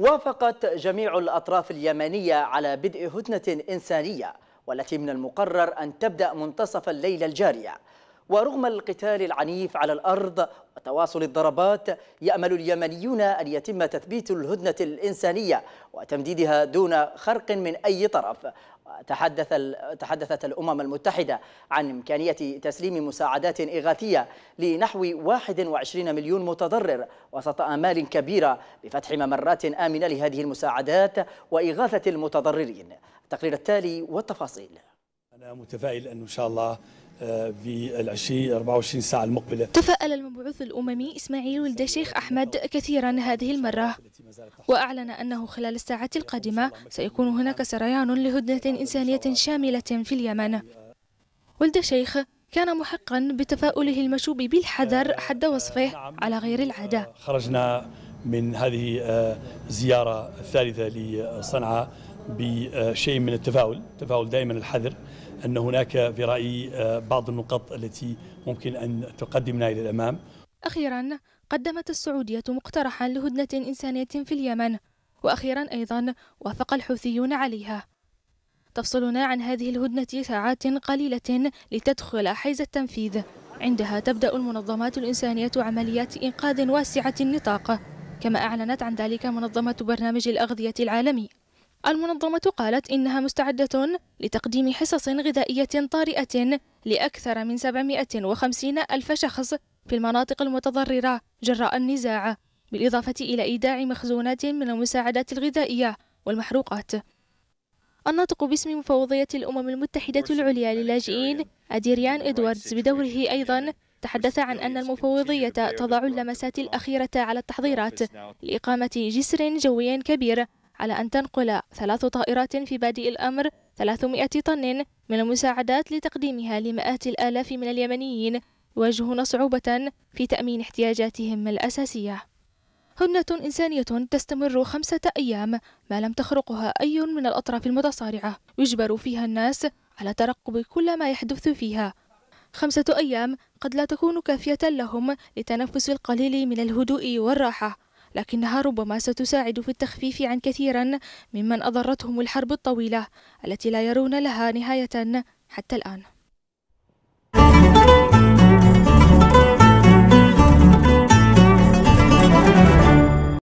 وافقت جميع الأطراف اليمنية على بدء هدنة إنسانية والتي من المقرر أن تبدأ منتصف الليلة الجارية ورغم القتال العنيف على الأرض وتواصل الضربات يأمل اليمنيون أن يتم تثبيت الهدنة الإنسانية وتمديدها دون خرق من أي طرف تحدث تحدثت الأمم المتحدة عن إمكانية تسليم مساعدات إغاثية لنحو 21 مليون متضرر وسط آمال كبيرة بفتح ممرات آمنة لهذه المساعدات وإغاثة المتضررين التقرير التالي والتفاصيل أنا متفائل أن إن شاء الله بالعشي 24 ساعة المقبلة تفاءل المبعوث الأممي إسماعيل ولد الشيخ أحمد كثيرا هذه المرة وأعلن أنه خلال الساعات القادمة سيكون هناك سريان لهدنة إنسانية شاملة في اليمن ولد الشيخ كان محقا بتفاؤله المشوب بالحذر حد وصفه على غير العادة خرجنا من هذه الزيارة آه، الثالثة لصنعاء بشيء من التفاؤل التفاؤل دائما الحذر أن هناك في رأيي آه، بعض النقاط التي ممكن أن تقدمنا إلى الأمام أخيرا قدمت السعودية مقترحا لهدنة إنسانية في اليمن وأخيرا أيضا وافق الحوثيون عليها تفصلنا عن هذه الهدنة ساعات قليلة لتدخل حيز التنفيذ عندها تبدأ المنظمات الإنسانية عمليات إنقاذ واسعة النطاق كما أعلنت عن ذلك منظمة برنامج الأغذية العالمي المنظمة قالت إنها مستعدة لتقديم حصص غذائية طارئة لأكثر من 750 ألف شخص في المناطق المتضررة جراء النزاع بالإضافة إلى إيداع مخزونات من المساعدات الغذائية والمحروقات الناطق باسم مفوضية الأمم المتحدة العليا للاجئين أديريان إدواردز بدوره أيضا تحدث عن أن المفوضية تضع اللمسات الأخيرة على التحضيرات لإقامة جسر جوي كبير على أن تنقل ثلاث طائرات في بادئ الأمر 300 طن من المساعدات لتقديمها لمئات الآلاف من اليمنيين يواجهون صعوبة في تأمين احتياجاتهم الأساسية هدنة إنسانية تستمر خمسة أيام ما لم تخرقها أي من الأطراف المتصارعة يجبر فيها الناس على ترقب كل ما يحدث فيها خمسة أيام قد لا تكون كافية لهم لتنفس القليل من الهدوء والراحة لكنها ربما ستساعد في التخفيف عن كثيرا ممن أضرتهم الحرب الطويلة التي لا يرون لها نهاية حتى الآن